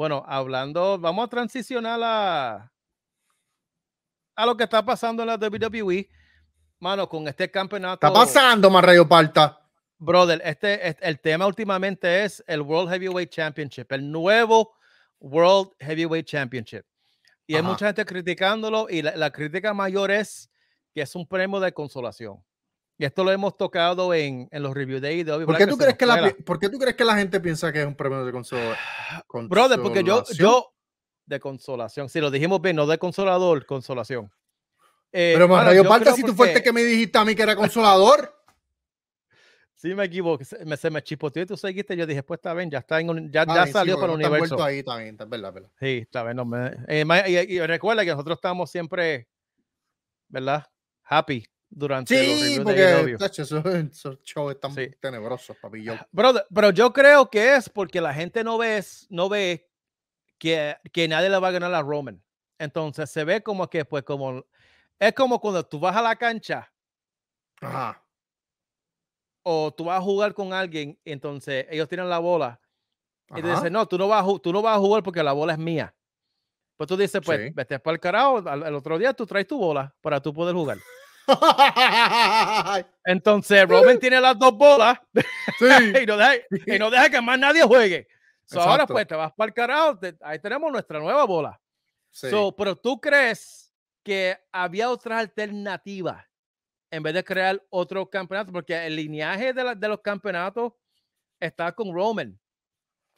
Bueno, hablando, vamos a transicionar a, a lo que está pasando en la WWE. Mano, con este campeonato. Está pasando, Marrayo Palta. Brother, este, el tema últimamente es el World Heavyweight Championship, el nuevo World Heavyweight Championship. Y hay mucha gente criticándolo y la, crítica mayor es que es un premio de consolación. Y esto lo hemos tocado en, en los review days de Obi ¿Por qué, tú crees que la, gente piensa que es un premio de consola? Brother, porque yo, yo, de consolación, si lo dijimos bien, no de consolador, consolación. Eh, Pero más yo parte si tú fuiste que me dijiste a mí que era consolador. sí, me equivoqué, se me, se me chispoteó y tú seguiste. Yo dije, pues está bien, ya, está en un, ya, ya salió para el universo. ahí también, está verdad, verdad. Sí, está bien. No me, eh, y recuerda que nosotros estamos siempre, ¿verdad? Happy durante sí, los porque, esos, shows están tenebrosos, papi. Yo. Ah, pero yo creo que es porque la gente no ve, no ve que, nadie le va a ganar a Roman. Entonces se ve como que, pues, como es como cuando tú vas a la cancha. O tú vas a jugar con alguien, entonces ellos tienen la bola. Y te dicen, no, tú no, vas a, tú no vas a jugar porque la bola es mía. Pues tú dices, pues, vete para el carajo, el otro día tú traes tu bola para tú poder jugar. Entonces, Roman tiene las dos bolas y, no deja, que más nadie juegue. ahora pues te vas para el carajo, ahí tenemos nuestra nueva bola. pero tú crees que había otras alternativas en vez de crear otro campeonato, porque el lineaje de, los campeonatos está con Roman.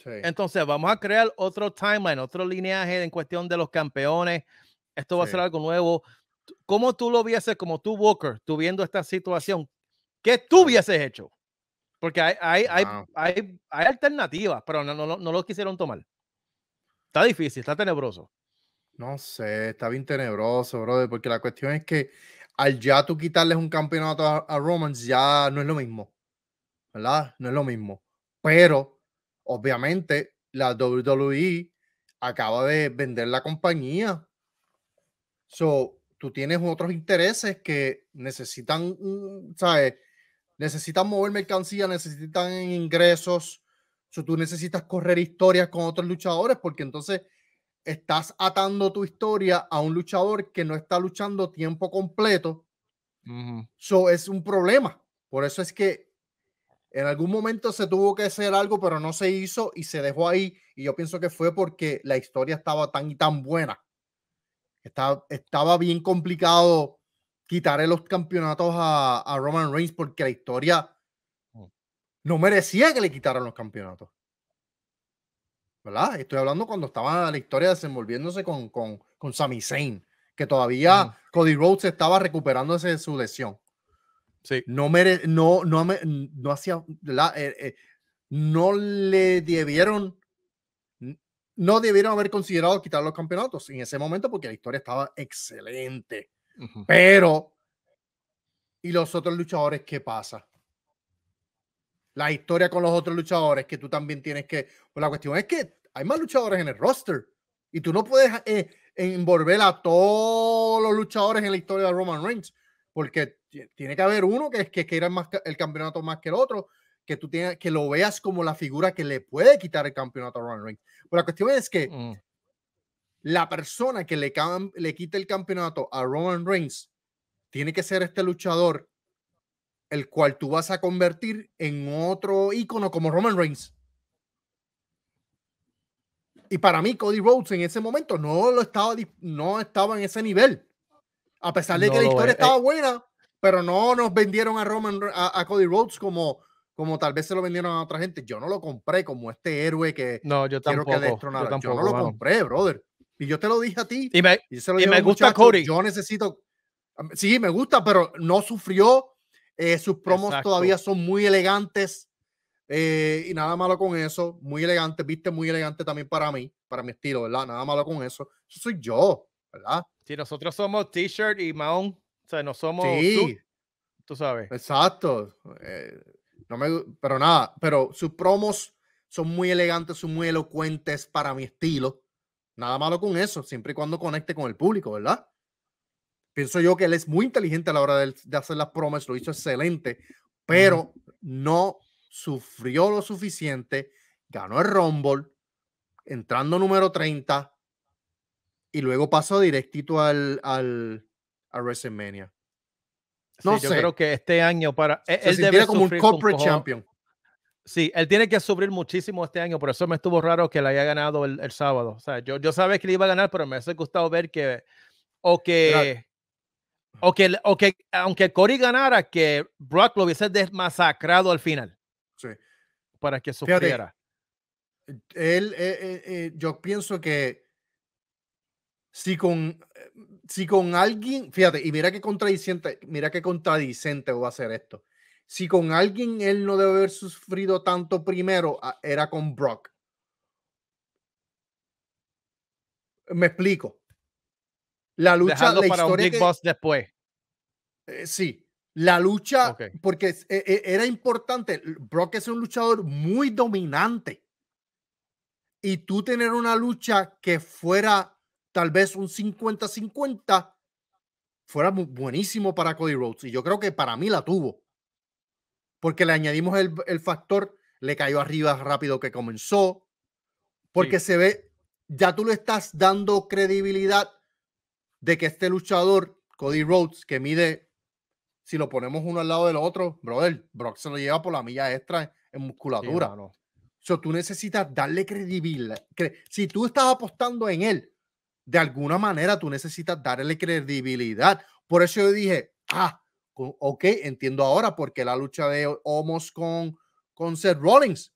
Entonces vamos a crear otro timeline, otro lineaje en cuestión de los campeones. Esto va a ser algo nuevo. ¿cómo tú lo hubieses, como tú, Walker, tú viendo esta situación, qué tú hubieses hecho? Porque hay, hay, alternativas, pero no, no, no lo quisieron tomar. Está difícil, está tenebroso. No sé, está bien tenebroso, brother, porque la cuestión es que al ya tú quitarles un campeonato a, a Romans, ya no es lo mismo. ¿Verdad? No es lo mismo. Pero, obviamente, la WWE acaba de vender la compañía. So, tú tienes otros intereses que necesitan, ¿sabes? Necesitan mover mercancía, necesitan ingresos. tú necesitas correr historias con otros luchadores porque entonces estás atando tu historia a un luchador que no está luchando tiempo completo. Eso es un problema. Por eso es que en algún momento se tuvo que hacer algo, pero no se hizo y se dejó ahí. Y yo pienso que fue porque la historia estaba tan y tan buena estaba estaba bien complicado quitarle los campeonatos a, Roman Reigns porque la historia mm. no merecía que le quitaran los campeonatos. ¿Verdad? Estoy hablando cuando estaba la historia desenvolviéndose con, con, con Sami Zayn, que todavía Cody Rhodes estaba recuperándose de su lesión. Sí. No, mere, no, no, no, hacía, eh, eh, no le debieron no debieron haber considerado quitar los campeonatos en ese momento porque la historia estaba excelente. Pero, ¿y los otros luchadores qué pasa? La historia con los otros luchadores que tú también tienes que... Pues la cuestión es que hay más luchadores en el roster y tú no puedes eh, envolver a todos los luchadores en la historia de Roman Reigns porque tiene que haber uno que, que quiera más, el campeonato más que el otro que tú que lo veas como la figura que le puede quitar el campeonato a Roman Reigns. Pero pues, la cuestión es que mm. la persona que le, le quita el campeonato a Roman Reigns tiene que ser este luchador el cual tú vas a convertir en otro ícono como Roman Reigns. Y para mí, Cody Rhodes en ese momento no lo estaba, no estaba en ese nivel. A pesar de que la historia estaba eh buena, pero no nos vendieron a Roman a Cody Rhodes como como tal vez se lo vendieron a otra gente. Yo no lo compré como este héroe que no, yo tampoco, Yo, no lo compré, brother. Y yo te lo dije a ti. Y me, me gusta Cody. Yo necesito. Sí, me gusta, pero no sufrió. Eh, sus promos todavía son muy elegantes. Eh, y nada malo con eso. Muy elegante. Viste, muy elegante también para mí, para mi estilo, ¿verdad? Nada malo con eso. Eso soy yo, ¿verdad? Si nosotros somos t-shirt y maón, o sea, no somos. Sí. Tú, tú sabes. Exacto. Eh, no pero nada, pero sus promos son muy elegantes, son muy elocuentes para mi estilo. Nada malo con eso, siempre y cuando conecte con el público, ¿verdad? Pienso yo que él es muy inteligente a la hora de, hacer las promos, lo hizo excelente, pero no sufrió lo suficiente, ganó el Rumble, entrando número 30, y luego pasó directito al, al a WrestleMania. No sé. Yo creo que este año para. Él, e, él debe como un corporate champion. Sí, él tiene que sufrir muchísimo este año, por eso me estuvo raro que le haya ganado el, el, sábado. O sea, yo, yo sabía que le iba a ganar, pero me ha gustado ver que. O que. o que, o que aunque Corey ganara, que Brock lo hubiese desmasacrado al final. Sí. Para que sufriera. él, eh, eh, eh, yo pienso que si con, si con alguien, fíjate, y mira qué contradicente, mira qué contradicente va a ser esto. Si con alguien él no debe haber sufrido tanto primero, ah, era con Brock. Me explico. La lucha para un Big Boss después. Eh, sí, la lucha, porque e, e, era importante. Brock es un luchador muy dominante. Y tú tener una lucha que fuera tal vez un 50-50 fuera buenísimo para Cody Rhodes. Y yo creo que para mí la tuvo. Porque le añadimos el, factor, le cayó arriba rápido que comenzó. Porque se ve, ya tú le estás dando credibilidad de que este luchador, Cody Rhodes, que mide, si lo ponemos uno al lado del otro, brother, Brock se lo lleva por la milla extra en musculatura. no. so, tú necesitas darle credibilidad. Si tú estás apostando en él, de alguna manera tú necesitas darle credibilidad. Por eso yo dije, ah, ok, entiendo ahora porque la lucha de Homos con, con Seth Rollins.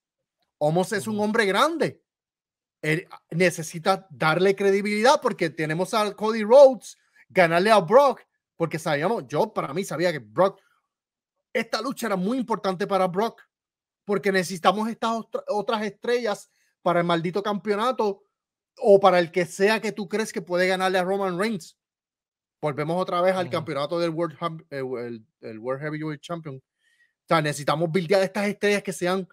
Homos es un hombre grande. Ah, necesita darle credibilidad porque tenemos a Cody Rhodes ganarle a Brock, porque sabíamos, yo para mí sabía que Brock, esta lucha era muy importante para Brock, porque necesitamos estas otras estrellas para el maldito campeonato o para el que sea que tú crees que puede ganarle a Roman Reigns. Volvemos otra vez al campeonato del World, eh, el, World Heavyweight Champion. O sea, necesitamos de estas estrellas que sean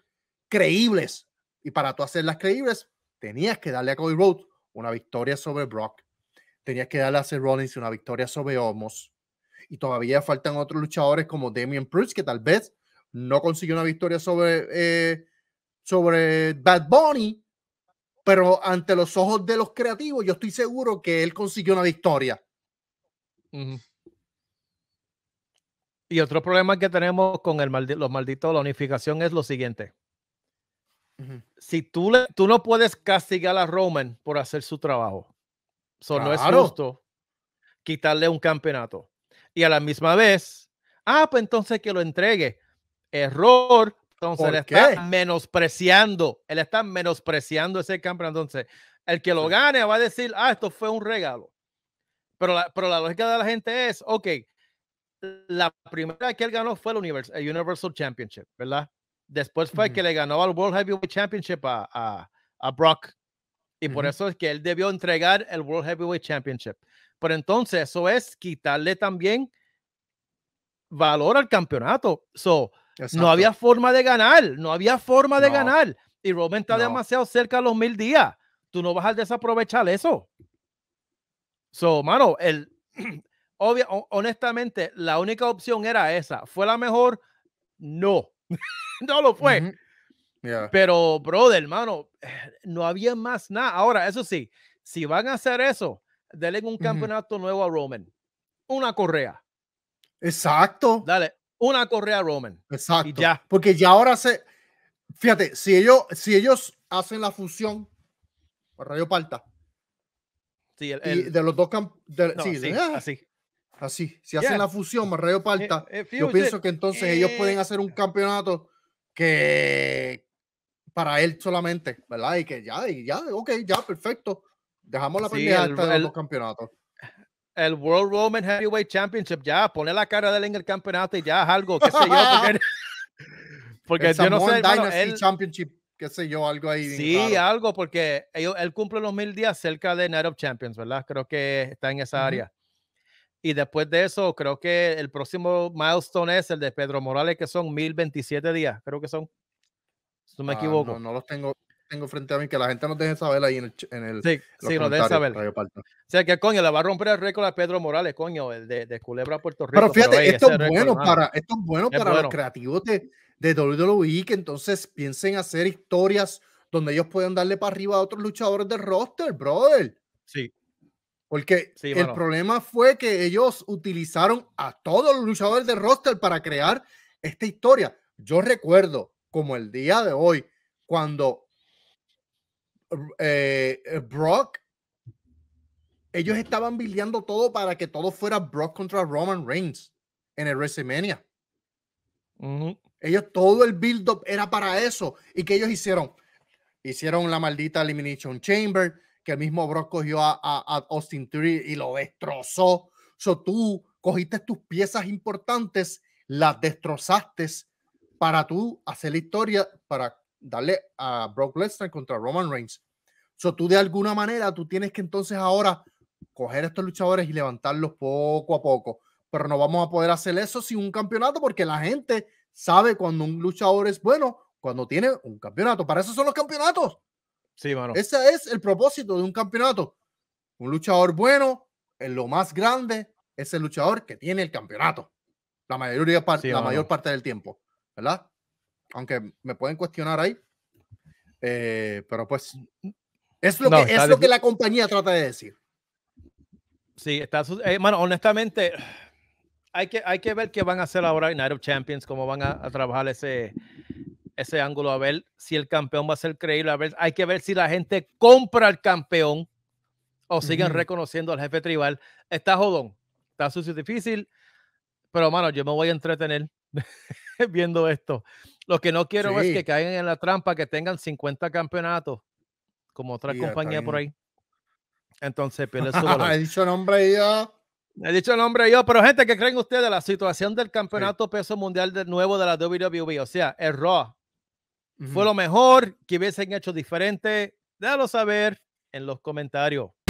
creíbles. Y para tú hacerlas creíbles, tenías que darle a Cody Rhodes una victoria sobre Brock. Tenías que darle a Seth Rollins una victoria sobre Omos. Y todavía faltan otros luchadores como Damien Priest, que tal vez no consiguió una victoria sobre, eh, sobre Bad Bunny, pero ante los ojos de los creativos, yo estoy seguro que él consiguió una victoria. Y otro problema que tenemos con el los malditos, la unificación es lo siguiente. Si tú, le, tú no puedes castigar a Roman por hacer su trabajo, solo no es justo quitarle un campeonato. Y a la misma vez, ah, pues entonces que lo entregue. Error, entonces, él está menospreciando, él está menospreciando ese campeonato. Entonces, el que lo gane va a decir, ah, esto fue un regalo. Pero la, pero la lógica de la gente es, ok, la primera que él ganó fue el Universal, el Universal Championship, ¿verdad? Después fue el que le ganó al World Heavyweight Championship a, a, Brock. Y por eso es que él debió entregar el World Heavyweight Championship. Pero entonces eso es quitarle también valor al campeonato. So, no había forma de ganar, no había forma de ganar. Y Roman está demasiado cerca de los mil días. Tú no vas a desaprovechar eso. So, mano, el, obvio, honestamente, la única opción era esa. ¿Fue la mejor? No. no lo fue. Pero, brother, mano, no había más nada. Ahora, eso sí, si van a hacer eso, denle un campeonato nuevo a Roman. Una correa. Exacto. Dale, una correa Roman. Exacto. Porque ya ahora se. Fíjate, si ellos, si ellos hacen la fusión, Rayo Palta. Sí, de los dos campeones ah, así, así, Si hacen la fusión, Rayo eh, Palta, eh, yo pienso que entonces ellos pueden hacer un eh, campeonato que para él solamente, ¿verdad? Y que ya, y ya, ok, ya, perfecto. Dejamos la sí, pelea hasta de los campeonatos el World Roman Heavyweight Championship, ya, pone la cara de él en el campeonato y ya es algo, qué sé yo, porque, porque yo no sé, Championship, qué sé yo, algo ahí. Sí, algo, porque él, él, cumple los mil días cerca de Night of Champions, ¿verdad? Creo que está en esa área. Y después de eso, creo que el próximo milestone es el de Pedro Morales, que son 1027 días, creo que son. no me ah, equivoco. no los tengo, tengo frente a mí, que la gente nos deje saber ahí en el. En el sí, sí saber. O sea, que coño, le va a romper el récord a Pedro Morales, coño, el de, Culebra Puerto Rico. Pero fíjate, esto, es bueno para, esto es bueno para los creativos de, WWE, e, que entonces piensen hacer historias donde ellos puedan darle para arriba a otros luchadores del roster, brother. Sí. Porque el problema fue que ellos utilizaron a todos los luchadores del roster para crear esta historia. Yo recuerdo como el día de hoy, cuando eh, eh, Brock, ellos estaban bildeando todo para que todo fuera Brock contra Roman Reigns en el WrestleMania. Ellos, todo el build-up era para eso. ¿Y que ellos hicieron? Hicieron la maldita Elimination Chamber, que el mismo Brock cogió a, Austin Theory y lo destrozó. So, tú cogiste tus piezas importantes, las destrozaste para tú hacer la historia, para darle a Brock Lesnar contra Roman Reigns. So, tú de alguna manera, tú tienes que entonces ahora coger estos luchadores y levantarlos poco a poco. Pero no vamos a poder hacer eso sin un campeonato porque la gente sabe cuando un luchador es bueno, cuando tiene un campeonato. Para eso son los campeonatos. Sí, mano. Ese es el propósito de un campeonato. Un luchador bueno, en lo más grande, es el luchador que tiene el campeonato. La, mayoría, la mayor parte del tiempo, ¿verdad? aunque me pueden cuestionar ahí, eh, pero pues mm, mm. es lo, que, que la compañía trata de decir. Sí, está, eh, honestamente, hay que, hay que ver qué van a hacer ahora en Night of Champions, cómo van a, trabajar ese, ese ángulo, a ver si el campeón va a ser creíble, a ver, hay que ver si la gente compra al campeón o siguen reconociendo al jefe tribal. Está jodón, está sucio, difícil, pero mano, yo me voy a entretener viendo esto. Lo que no quiero es que caigan en la trampa, que tengan 50 campeonatos, como otra compañía por ahí. Entonces pierde su valor. He dicho nombre yo. He dicho el nombre yo, pero gente, ¿qué creen ustedes? La situación del campeonato peso mundial de nuevo de la WWE, o sea, el Raw. Fue lo mejor que hubiesen hecho diferente. Déjalo saber en los comentarios.